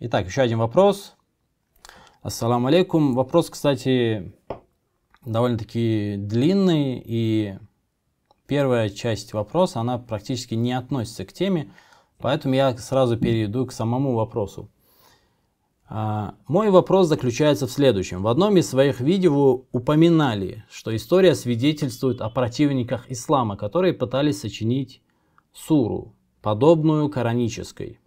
Итак, еще один вопрос. Ассаламу алейкум. Вопрос, кстати, довольно-таки длинный, и первая часть вопроса, она практически не относится к теме, поэтому я сразу перейду к самому вопросу. А, мой вопрос заключается в следующем. В одном из своих видео вы упоминали, что история свидетельствует о противниках ислама, которые пытались сочинить суру, подобную коранической.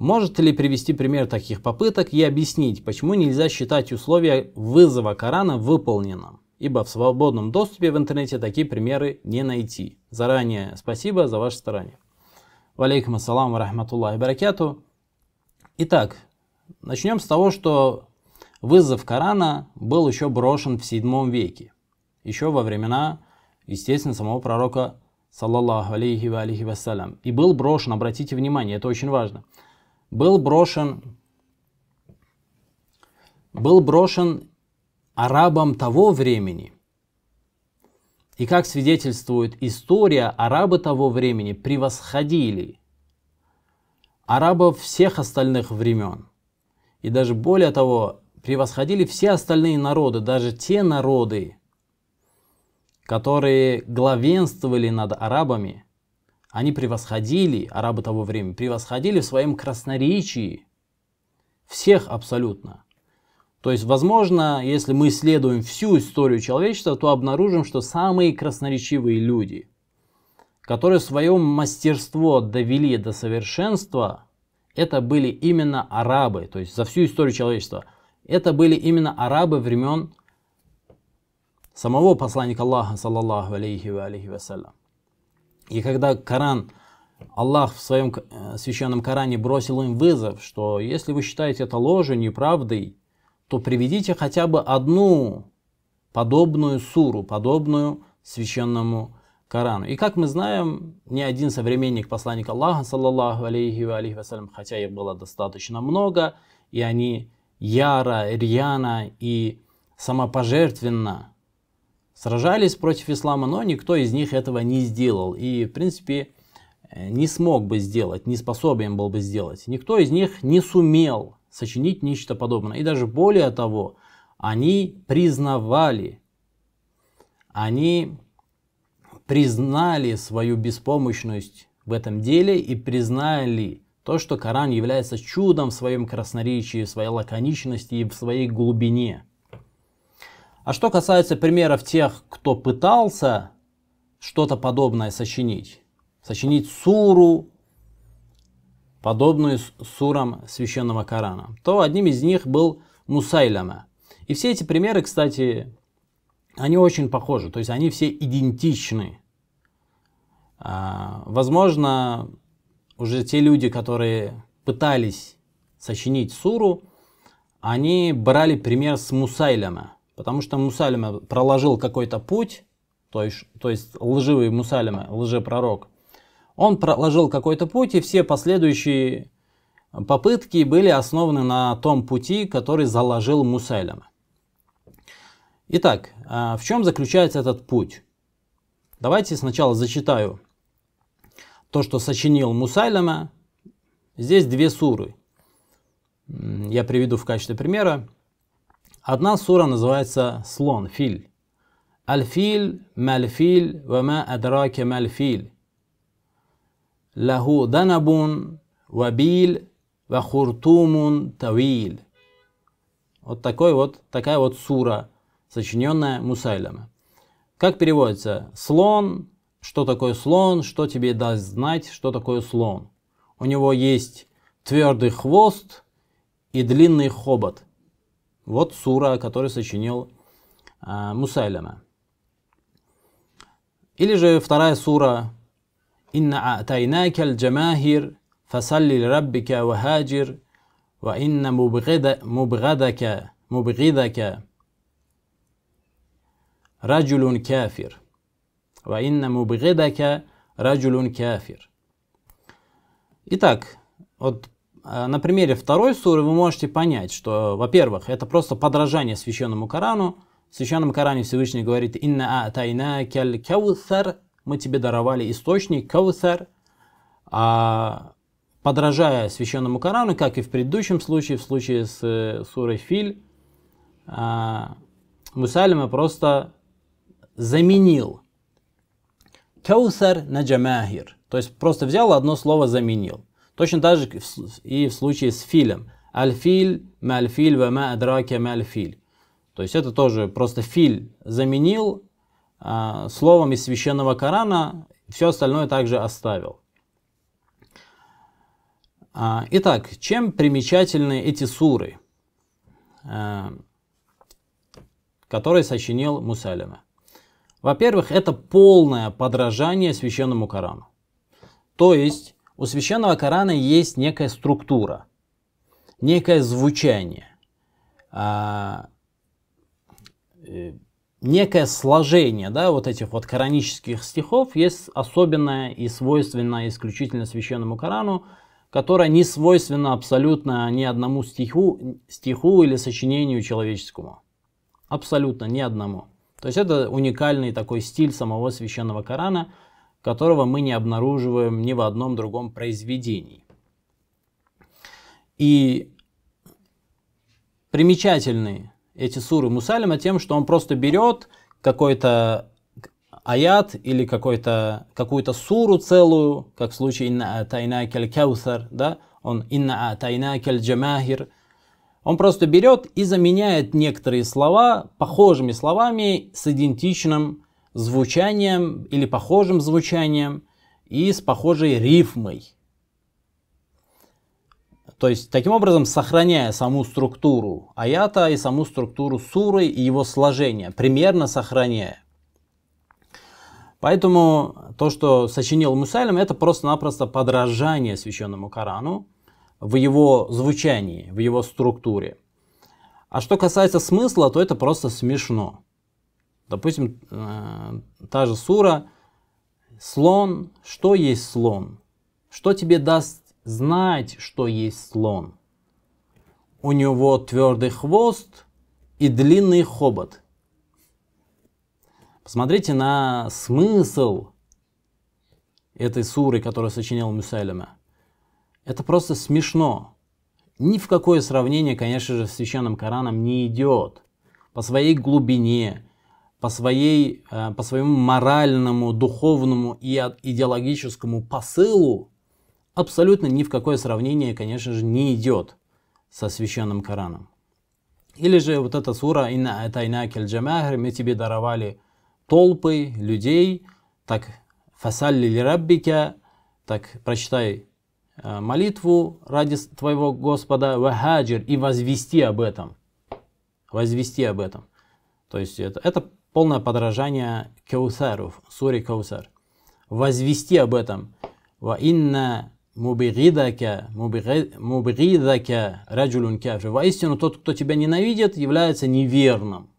Можете ли привести пример таких попыток и объяснить, почему нельзя считать условия вызова Корана выполненным? Ибо в свободном доступе в интернете такие примеры не найти. Заранее спасибо за ваше старание. Валейкум ассаламу и баракяту. Итак, начнем с того, что вызов Корана был еще брошен в 7 веке. Еще во времена, естественно, самого пророка, саллаллаху алейхи ва алейхи вассалям. И был брошен, обратите внимание, это очень важно – был брошен, был брошен арабам того времени. И как свидетельствует история, арабы того времени превосходили арабов всех остальных времен. И даже более того, превосходили все остальные народы, даже те народы, которые главенствовали над арабами – они превосходили, арабы того времени, превосходили в своем красноречии всех абсолютно. То есть, возможно, если мы исследуем всю историю человечества, то обнаружим, что самые красноречивые люди, которые свое мастерство довели до совершенства, это были именно арабы, то есть за всю историю человечества. Это были именно арабы времен самого посланника Аллаха, саллаллаху алейхи ва алейхи вассалям. И когда Коран, Аллах в своем э, священном Коране бросил им вызов, что если вы считаете это ложью, неправдой, то приведите хотя бы одну подобную суру, подобную священному Корану. И как мы знаем, ни один современник посланника Аллаха, саллаллаху алейхи ва алейхи вассалям, хотя их было достаточно много, и они яро, рьяно и самопожертвенно сражались против ислама, но никто из них этого не сделал. И, в принципе, э, не смог бы сделать, не способен был бы сделать. Никто из них не сумел сочинить нечто подобное. И даже более того, они признавали, они признали свою беспомощность в этом деле и признали то, что Коран является чудом в своем красноречии, в своей лаконичности и в своей глубине – а что касается примеров тех, кто пытался что-то подобное сочинить, сочинить суру, подобную сурам священного Корана, то одним из них был Мусайлама. И все эти примеры, кстати, они очень похожи, то есть они все идентичны. А, возможно, уже те люди, которые пытались сочинить суру, они брали пример с Мусайлема. Потому что Мусалима проложил какой-то путь, то есть, то есть лживый Мусалима, лжепророк, он проложил какой-то путь, и все последующие попытки были основаны на том пути, который заложил Мусалима. Итак, э, в чем заключается этот путь? Давайте сначала зачитаю то, что сочинил Мусалима. Здесь две суры. Я приведу в качестве примера. Одна сура называется «Слон», «Филь». «Аль-филь, маль-филь, вама адраке маль-филь». «Лаху данабун, вабиль, вахуртумун тавиль». Вот, такой вот такая вот сура, сочиненная Мусайлем. Как переводится? Слон, что такое слон, что тебе даст знать, что такое слон. У него есть твердый хвост и длинный хобот – вот сура, которую сочинил э, Мусайлема. Или же вторая сура «Инна атайнака аль-джамахир, фасалли раббика вахаджир, ва инна мубгадака, мубгидака, раджулун кафир, ва инна мубгидака, раджулун кафир». Итак, вот Э, на примере второй суры вы можете понять, что, во-первых, это просто подражание священному Корану. В священном Коране Всевышний говорит «Инна атайна кяль каусар» «Мы тебе даровали источник каусар». А, подражая священному Корану, как и в предыдущем случае, в случае с э, сурой Филь, а, Мусалима просто заменил «каусар» на «джамахир». То есть просто взял одно слово заменил. Точно так же и в случае с филем. Аль-филь, мальфиль, вама адраке мальфиль. То есть это тоже просто филь заменил а, словом из священного Корана, все остальное также оставил. А, итак, чем примечательны эти суры, а, которые сочинил Мусалима? Во-первых, это полное подражание священному Корану. То есть у священного Корана есть некая структура, некое звучание, а, э, некое сложение да, вот этих вот коранических стихов есть особенное и свойственное исключительно священному Корану, которое не свойственно абсолютно ни одному стиху, стиху или сочинению человеческому. Абсолютно ни одному. То есть это уникальный такой стиль самого священного Корана – которого мы не обнаруживаем ни в одном другом произведении. И примечательны эти суры Мусалима тем, что он просто берет какой-то аят или какой-то, какую-то суру целую, как в случае «Инна тайна атайнакель каусар», да, он «Инна тайна атайнакель джамахир», он просто берет и заменяет некоторые слова похожими словами с идентичным звучанием или похожим звучанием и с похожей рифмой. То есть, таким образом, сохраняя саму структуру аята и саму структуру суры и его сложение, примерно сохраняя. Поэтому то, что сочинил Мусалим, это просто-напросто подражание священному Корану в его звучании, в его структуре. А что касается смысла, то это просто смешно. Допустим, э, та же сура «Слон». Что есть слон? Что тебе даст знать, что есть слон? У него твердый хвост и длинный хобот. Посмотрите на смысл этой суры, которую сочинил Мюсалима. Это просто смешно. Ни в какое сравнение, конечно же, с священным Кораном не идет. По своей глубине, по, своей, э, по своему моральному, духовному и идеологическому посылу абсолютно ни в какое сравнение, конечно же, не идет со священным Кораном. Или же вот эта сура «Инна атайнакель джамахр» «Мы тебе даровали толпы людей», так «Фасалли лираббика, так прочитай э, молитву ради твоего Господа, «Вахаджир» и возвести об этом. Возвести об этом. То есть это, это полное подражание Каусару в суре Каусар. Возвести об этом. Ва инна мубигидака, мубигидака, раджулюн кафир. Воистину, тот, кто тебя ненавидит, является неверным.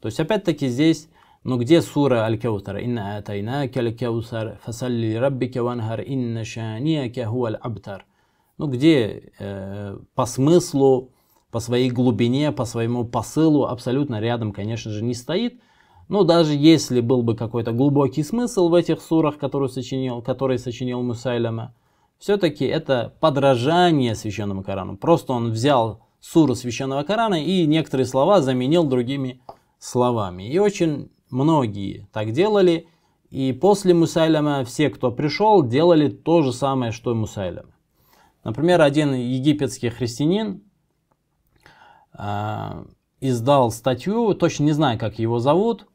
То есть, опять-таки, здесь, ну где сура Аль-Каутар? Инна атайнака Аль-Каутар, фасалли раббика ванхар, инна шанияка хуаль абтар. Ну где э, по смыслу по своей глубине, по своему посылу абсолютно рядом, конечно же, не стоит. Но даже если был бы какой-то глубокий смысл в этих сурах, которые сочинил, которые сочинил Мусайлема, все-таки это подражание священному Корану. Просто он взял суру священного Корана и некоторые слова заменил другими словами. И очень многие так делали. И после Мусайлема все, кто пришел, делали то же самое, что и Мусайлема. Например, один египетский христианин, Э, издал статью, точно не знаю, как его зовут.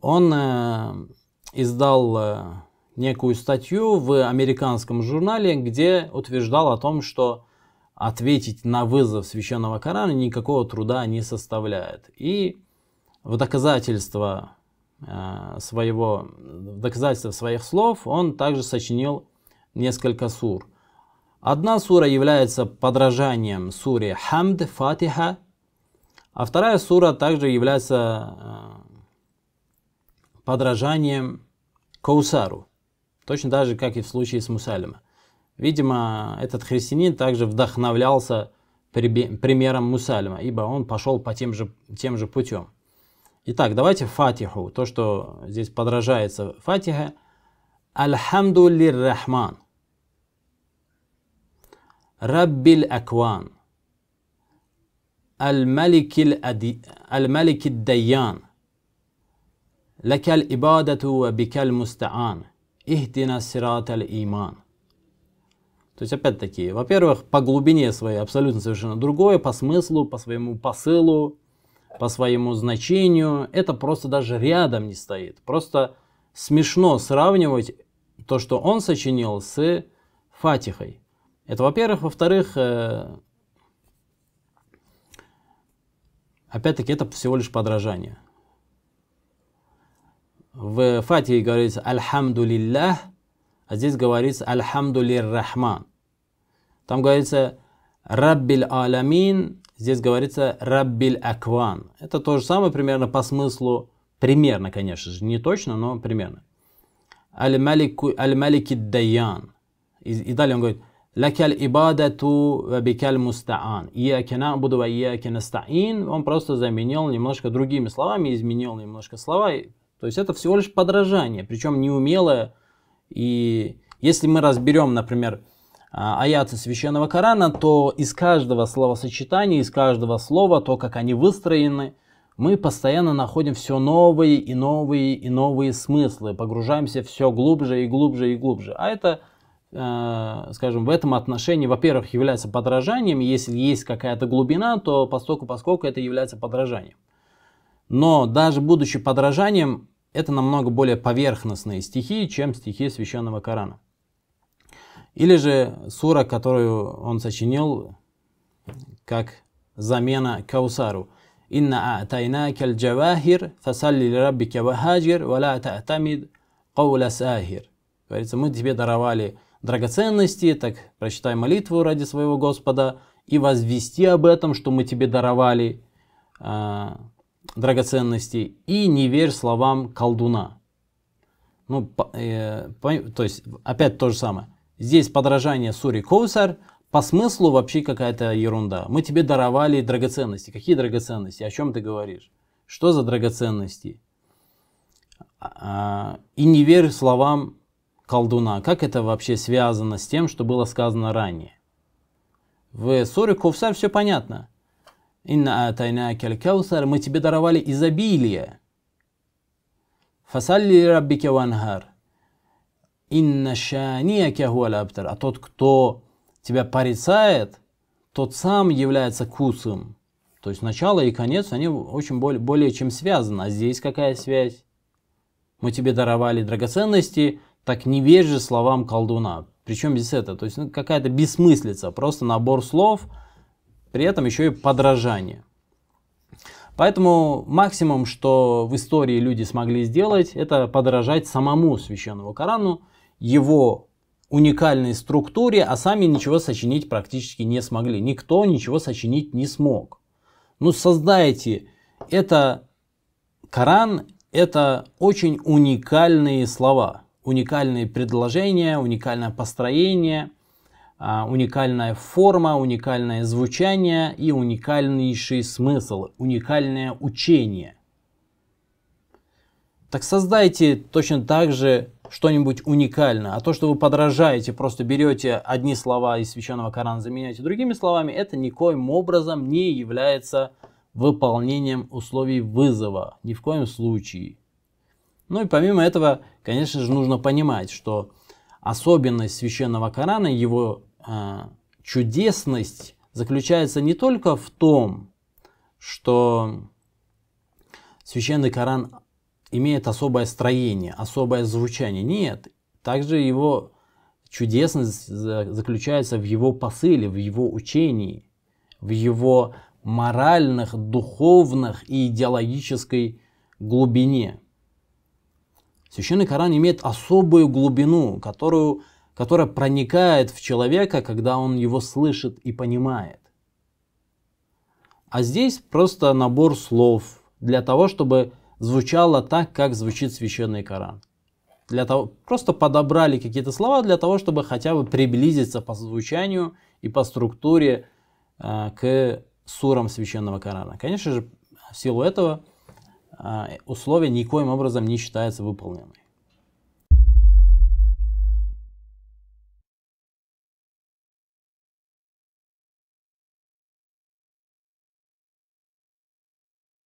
Он э, издал э, некую статью в американском журнале, где утверждал о том, что ответить на вызов священного Корана никакого труда не составляет. И в доказательство своего в доказательство своих слов он также сочинил несколько сур. Одна сура является подражанием суре Хамд, Фатиха, а вторая сура также является э, подражанием Каусару, точно так же, как и в случае с Мусалима. Видимо, этот христианин также вдохновлялся примером Мусалима, ибо он пошел по тем же, тем же путем. Итак, давайте Фатиху, то, что здесь подражается Фатиха. Альхамду лир Рахман – Раббиль Акван, Аль-Маликиль Дайян, Лакаль Ибадату ва бикаль Мустаан, Ихтина Сираталь Иман. То есть, опять-таки, во-первых, по глубине своей абсолютно совершенно другое, по смыслу, по своему посылу, по своему значению. Это просто даже рядом не стоит. Просто смешно сравнивать то, что он сочинил, с Фатихой. Это во-первых. Во-вторых, э, опять-таки, это всего лишь подражание. В Фатихе говорится «Альхамду лиллях», а здесь говорится «Альхамду рахман». Там говорится «Раббиль аламин», здесь говорится «Раббиль акван». Это то же самое примерно по смыслу, примерно, конечно же, не точно, но примерно. «Аль-Малики Даян». И, и далее он говорит Лекал ибадату الإبادة وبك المستعان إياك نعبد وإياك نستعين он просто заменил немножко другими словами, изменил немножко слова. То есть это всего лишь подражание, причем неумелое. И если мы разберем, например, а, аяты Священного Корана, то из каждого словосочетания, из каждого слова, то, как они выстроены, мы постоянно находим все новые и новые и новые смыслы, погружаемся все глубже и глубже и глубже. А это – Э, скажем, в этом отношении, во-первых, является подражанием. Если есть какая-то глубина, то поскольку, поскольку это является подражанием. Но даже будучи подражанием, это намного более поверхностные стихи, чем стихи священного Корана. Или же сура, которую он сочинил как замена Каусару. «Инна а'тайна каль джавахир, фасалли раббика вахаджир, вала та'тамид каула сахир». Говорится, мы тебе даровали драгоценности, так прочитай молитву ради своего Господа и возвести об этом, что мы тебе даровали э, драгоценности, и не верь словам колдуна. Ну, по, э, по, то есть, опять то же самое. Здесь подражание Сури Коусар, по смыслу вообще какая-то ерунда. Мы тебе даровали драгоценности. Какие драгоценности? О чем ты говоришь? Что за драгоценности? А, и не верь словам колдуна. Как это вообще связано с тем, что было сказано ранее? В суре Ковсар все понятно. Инна атайна калькаусар, мы тебе даровали изобилие. Фасалли раббике ванхар. Инна шанияке хуалабтар. А тот, кто тебя порицает, тот сам является кусом. То есть начало и конец, они очень более, более чем связаны. А здесь какая связь? Мы тебе даровали драгоценности, так не верь же словам колдуна. Причем здесь это? То есть ну, какая-то бессмыслица, просто набор слов, при этом еще и подражание. Поэтому максимум, что в истории люди смогли сделать, это подражать самому священному Корану, его уникальной структуре, а сами ничего сочинить практически не смогли. Никто ничего сочинить не смог. Ну, создайте это Коран, это очень уникальные слова – уникальные предложения, уникальное построение, а, уникальная форма, уникальное звучание и уникальнейший смысл, уникальное учение. Так создайте точно так же что-нибудь уникальное. А то, что вы подражаете, просто берете одни слова из священного Корана, заменяете другими словами, это никоим образом не является выполнением условий вызова. Ни в коем случае. Ну и помимо этого, конечно же, нужно понимать, что особенность священного Корана, его э, чудесность заключается не только в том, что священный Коран имеет особое строение, особое звучание. Нет, также его чудесность заключается в его посыле, в его учении, в его моральных, духовных и идеологической глубине. Священный Коран имеет особую глубину, которую, которая проникает в человека, когда он его слышит и понимает. А здесь просто набор слов для того, чтобы звучало так, как звучит священный Коран. Для того, просто подобрали какие-то слова для того, чтобы хотя бы приблизиться по звучанию и по структуре э, к сурам священного Корана. Конечно же, в силу этого а, условие никоим образом не считается выполненным.